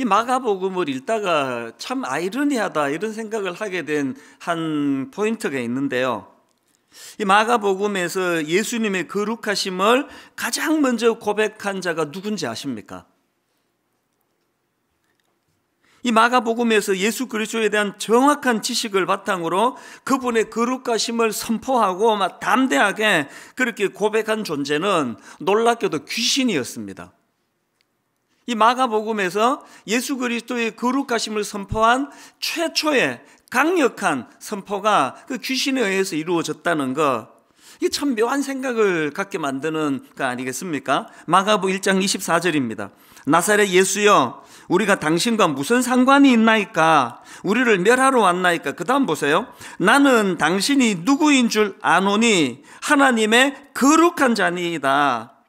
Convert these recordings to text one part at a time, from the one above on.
이 마가복음을 읽다가 참 아이러니하다 이런 생각을 하게 된 한 포인트가 있는데요. 이 마가복음에서 예수님의 거룩하심을 가장 먼저 고백한 자가 누군지 아십니까? 이 마가복음에서 예수 그리스도에 대한 정확한 지식을 바탕으로 그분의 거룩하심을 선포하고 막 담대하게 그렇게 고백한 존재는 놀랍게도 귀신이었습니다. 이 마가복음에서 예수 그리스도의 거룩하심을 선포한 최초의 강력한 선포가 그 귀신에 의해서 이루어졌다는 것. 이게 참 묘한 생각을 갖게 만드는 거 아니겠습니까? 마가복 1장 24절입니다. 나사렛 예수여, 우리가 당신과 무슨 상관이 있나이까? 우리를 멸하러 왔나이까? 그 다음 보세요. 나는 당신이 누구인 줄 아노니 하나님의 거룩한 자니이다.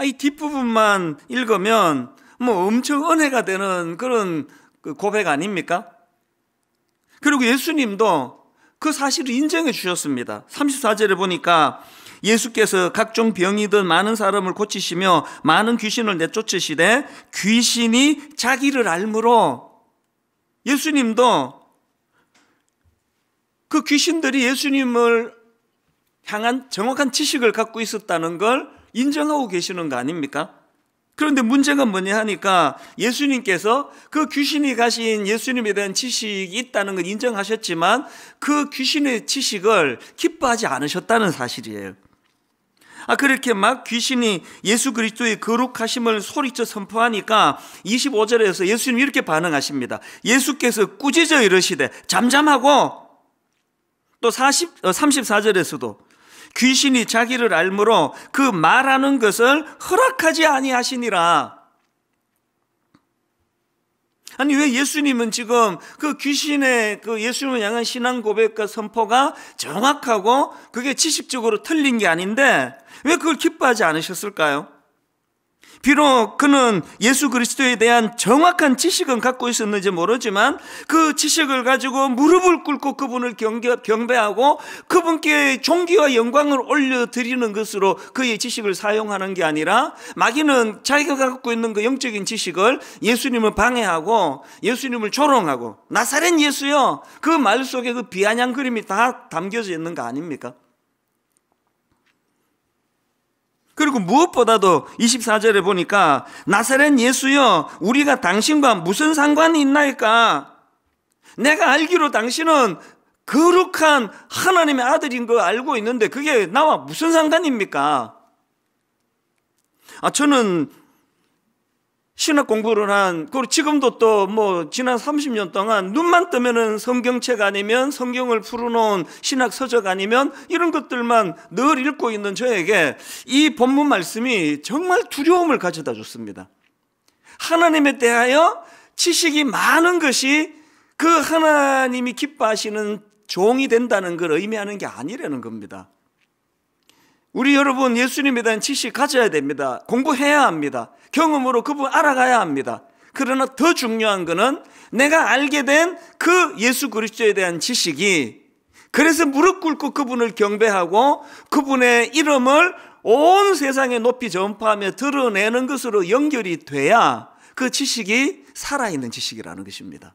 아, 이 뒷부분만 읽으면 뭐 엄청 은혜가 되는 그런 그 고백 아닙니까? 그리고 예수님도 그 사실을 인정해 주셨습니다. 34절에 보니까 예수께서 각종 병이든 많은 사람을 고치시며 많은 귀신을 내쫓으시되 귀신이 자기를 알므로 예수님도 그 귀신들이 예수님을 향한 정확한 지식을 갖고 있었다는 걸 인정하고 계시는 거 아닙니까? 그런데 문제가 뭐냐 하니까 예수님께서 그 귀신이 가신 예수님에 대한 지식이 있다는 걸 인정하셨지만 그 귀신의 지식을 기뻐하지 않으셨다는 사실이에요. 아, 그렇게 막 귀신이 예수 그리스도의 거룩하심을 소리쳐 선포하니까 25절에서 예수님 이렇게 반응하십니다. 예수께서 꾸짖어 이르시되 잠잠하고 또 40, 34절에서도 어, 귀신이 자기를 알므로 그 말하는 것을 허락하지 아니하시니라. 아니 왜 예수님은 지금 그 귀신의 그 예수님을 향한 신앙 고백과 선포가 정확하고 그게 지식적으로 틀린 게 아닌데 왜 그걸 기뻐하지 않으셨을까요? 비록 그는 예수 그리스도에 대한 정확한 지식은 갖고 있었는지 모르지만 그 지식을 가지고 무릎을 꿇고 그분을 경배, 하고 그분께 종기와 영광을 올려드리는 것으로 그의 지식을 사용하는 게 아니라 마귀는 자기가 갖고 있는 그 영적인 지식을 예수님을 방해하고 예수님을 조롱하고 나사렛 예수요 그 말 속에 그 비아냥 그림이 다 담겨져 있는 거 아닙니까? 그리고 무엇보다도 24절에 보니까 나사렛 예수여 우리가 당신과 무슨 상관이 있나이까? 내가 알기로 당신은 거룩한 하나님의 아들인 거 알고 있는데 그게 나와 무슨 상관입니까? 아 저는 신학 공부를 한, 그리고 지금도 또 뭐 지난 30년 동안 눈만 뜨면은 성경책 아니면 성경을 풀어놓은 신학 서적 아니면 이런 것들만 늘 읽고 있는 저에게 이 본문 말씀이 정말 두려움을 가져다 줬습니다. 하나님에 대하여 지식이 많은 것이 그 하나님이 기뻐하시는 종이 된다는 걸 의미하는 게 아니라는 겁니다. 우리 여러분 예수님에 대한 지식 가져야 됩니다. 공부해야 합니다. 경험으로 그분 알아가야 합니다. 그러나 더 중요한 것은 내가 알게 된 그 예수 그리스도에 대한 지식이 그래서 무릎 꿇고 그분을 경배하고 그분의 이름을 온 세상에 높이 전파하며 드러내는 것으로 연결이 돼야 그 지식이 살아있는 지식이라는 것입니다.